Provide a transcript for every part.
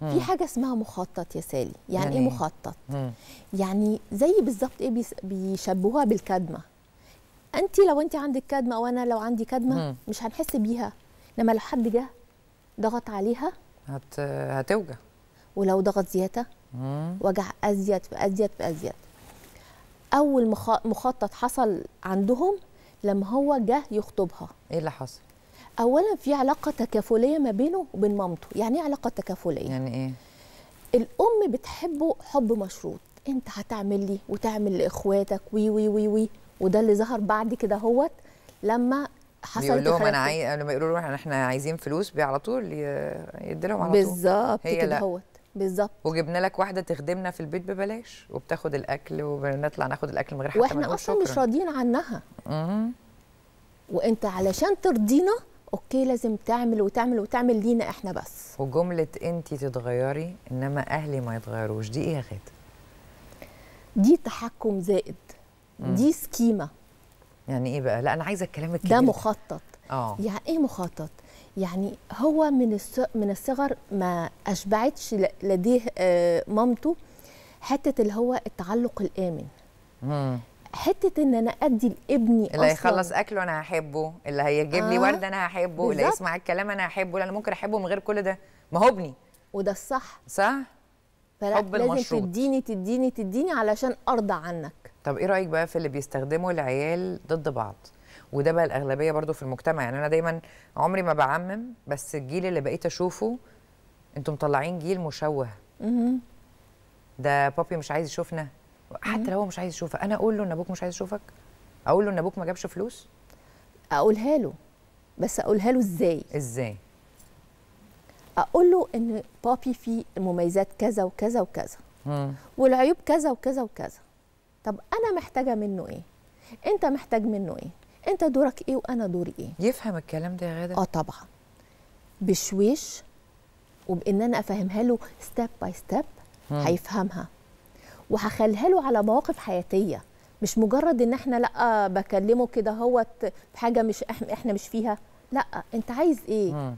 في حاجه اسمها مخطط يا سالي يعني, يعني ايه, إيه؟ مخطط مم. يعني زي بالظبط ايه بيشبهوها بالكدمه انت لو انت عندك كدمه وانا لو عندي كدمه مم. مش هنحس بيها انما لو حد جه ضغط عليها هت... هتوجع ولو ضغط زياده وجع ازيد فازيد فازيد اول مخطط حصل عندهم لما هو جه يخطبها ايه اللي حصل اولا في علاقه تكافليه ما بينه وبين مامته يعني ايه علاقه تكافليه يعني ايه الام بتحبه حب مشروط انت هتعمل لي وتعمل لاخواتك وي وي وي وي وده اللي ظهر بعد كده اهوت لما حصلت بيقول لهم انا عاي... لما يقولوا لهم احنا عايزين فلوس بي على طول يدي لهم على طول بالظبط كده اهوت بالظبط وجبنا لك واحده تخدمنا في البيت ببلاش وبتاخد الاكل وبنطلع ناخد الاكل من غير حتى واحنا اصلا مش راضيين عنها امم وانت علشان ترضينا اوكي لازم تعمل وتعمل وتعمل لينا احنا بس وجمله انت تتغيري انما اهلي ما يتغيروش دي ايه يا غاده دي تحكم زائد مم. دي سكيمه يعني ايه بقى لا انا عايزه الكلام الكبير ده مخطط اه يعني ايه مخطط يعني هو من من الصغر ما اشبعتش لديه آه، مامته حته اللي هو التعلق الامن مم. حته ان انا ادي لابني اللي هيخلص اكله انا هحبه اللي هيجيب آه. لي ورده انا هحبه بالزبط. اللي يسمع الكلام انا هحبه انا ممكن احبه من غير كل ده ما هو ابني وده الصح صح فلا حب لازم المشروط. تديني تديني تديني علشان ارضى عنك طب ايه رايك بقى في اللي بيستخدموا العيال ضد بعض وده بقى الاغلبيه برضو في المجتمع يعني انا دايما عمري ما بعمم بس الجيل اللي بقيت اشوفه انتوا مطلعين جيل مشوه ده بابي مش عايز يشوفنا حتى لو هو مش عايز يشوفك انا اقول له ان ابوك مش عايز يشوفك اقول له ان ابوك ما جابش فلوس اقولها له بس اقولها له ازاي ازاي اقول له ان بابي فيه مميزات كذا وكذا وكذا والعيوب كذا وكذا وكذا طب انا محتاجه منه ايه انت محتاج منه ايه انت دورك ايه وانا دوري ايه يفهم الكلام ده يا غاده اه طبعا بشويش وبان انا افهمها له ستيب باي ستيب هيفهمها وهخليها له على مواقف حياتيه مش مجرد ان احنا لا بكلمه كده هوت في حاجه مش احنا مش فيها لا انت عايز ايه م.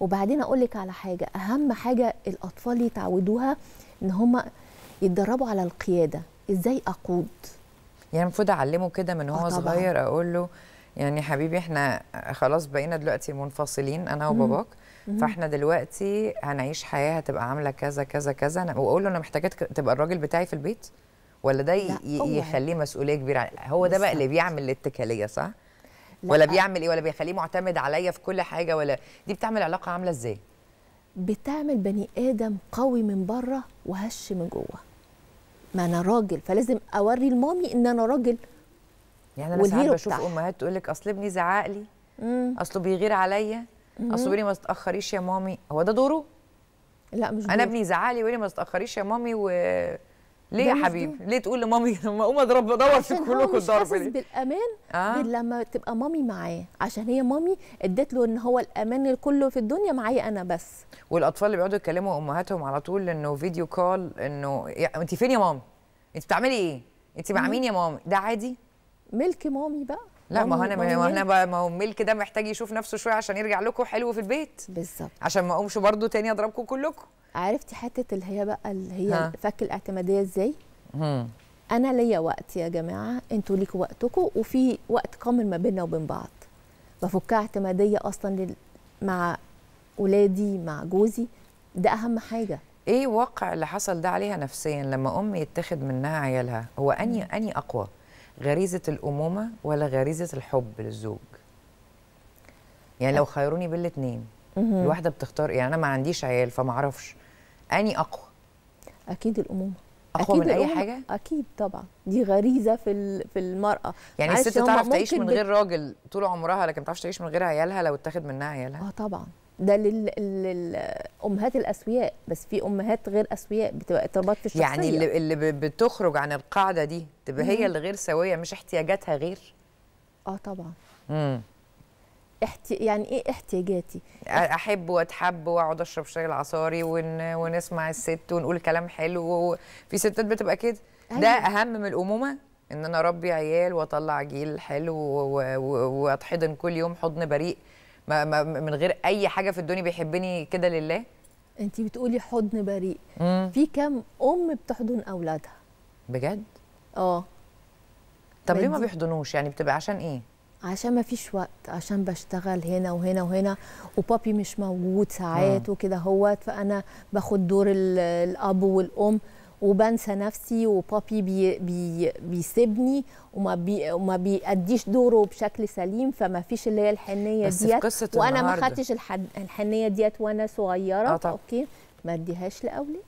وبعدين اقول لك على حاجه اهم حاجه الاطفال يتعودوها ان هم يتدربوا على القياده ازاي اقود يعني المفروض اعلمه كده من هو آه، صغير اقول له يعني حبيبي احنا خلاص بقينا دلوقتي منفصلين انا وباباك فاحنا دلوقتي هنعيش حياه هتبقى عامله كذا كذا كذا واقول له انا محتاجاك تبقى الراجل بتاعي في البيت ولا ده يخليه مسؤوليه كبيره هو ده بقى اللي بيعمل الاتكاليه صح ولا بيعمل ايه ولا بيخليه معتمد عليا في كل حاجه ولا دي بتعمل علاقه عامله ازاي بتعمل بني ادم قوي من بره وهش من جوه ما انا راجل فلازم اوري لمامي ان انا راجل يعني انا ساعات بشوف امهات تقول لك اصل ابني زعق لي اصله بيغير عليا اصله بيقول لي ما تتاخريش يا مامي هو ده دوره لا مش انا ابني زعق لي ويقول لي ما تتاخريش يا مامي و ليه يا حبيبي؟ ليه تقول لمامي لما اقوم اضرب ادور في كلكم الضرب دي؟ بالامان آه. لما تبقى مامي معاه عشان هي مامي ادت له ان هو الامان كله في الدنيا معايا انا بس والاطفال اللي بيقعدوا يكلموا امهاتهم على طول انه فيديو كول انه انت فين يا مامي؟ انت بتعملي ايه؟ انت مع مين يا مامي؟ ده عادي؟ ملك مامي بقى لا ما هو انا ما هو انا ما هو الملك ده محتاج يشوف نفسه شويه عشان يرجع لكم حلو في البيت بالظبط عشان ما اقومش برده تاني اضربكم كلكم عرفتي حته اللي هي بقى اللي هي ها. فك الاعتماديه ازاي انا ليا وقت يا جماعه انتوا ليكوا وقتكم وفي وقت قامن ما بيننا وبين بعض بفكها اعتماديه اصلا مع ولادي مع جوزي ده اهم حاجه ايه واقع اللي حصل ده عليها نفسيا لما ام يتخذ منها عيالها هو اني اني اقوى غريزه الامومه ولا غريزه الحب للزوج يعني لو خيروني بين الاثنين الواحده بتختار يعني انا ما عنديش عيال فما اعرفش اني اقوى اكيد الامومه اقوى أكيد من اي حاجه اكيد طبعا دي غريزه في في المراه يعني الست تعرف تعيش من غير راجل طول عمرها لكن ما تعرفش تعيش من غير عيالها لو اتاخد منها عيالها اه طبعا ده للامهات الاسوياء بس في امهات غير اسوياء بتبقى اضطرابات في الشخصيه يعني اللي, اللي بتخرج عن القاعده دي تبقى هي اللي غير سويه مش احتياجاتها غير اه طبعا امم احت... يعني ايه احتياجاتي احب واتحب واقعد اشرب شاي العصاري ون... ونسمع الست ونقول كلام حلو في ستات بتبقى كده ده أيوة. اهم من الامومه ان انا اربي عيال واطلع جيل حلو و... كل يوم حضن بريء ما ما من غير اي حاجه في الدنيا بيحبني كده لله انت بتقولي حضن بريء في كام ام بتحضن اولادها بجد اه طب ليه ما بيحضنوش يعني بتبقى عشان ايه عشان ما فيش وقت عشان بشتغل هنا وهنا وهنا وبابي مش موجود ساعات وكده هوت فانا باخد دور الاب والام وبنسى نفسي وبابي بي بي بيسيبني وما بي وما بيأديش دوره بشكل سليم فما فيش اللي هي الحنيه بس ديت وانا ما خدتش الحنيه ديت وانا صغيره آه طب. اوكي ما اديهاش لاولادي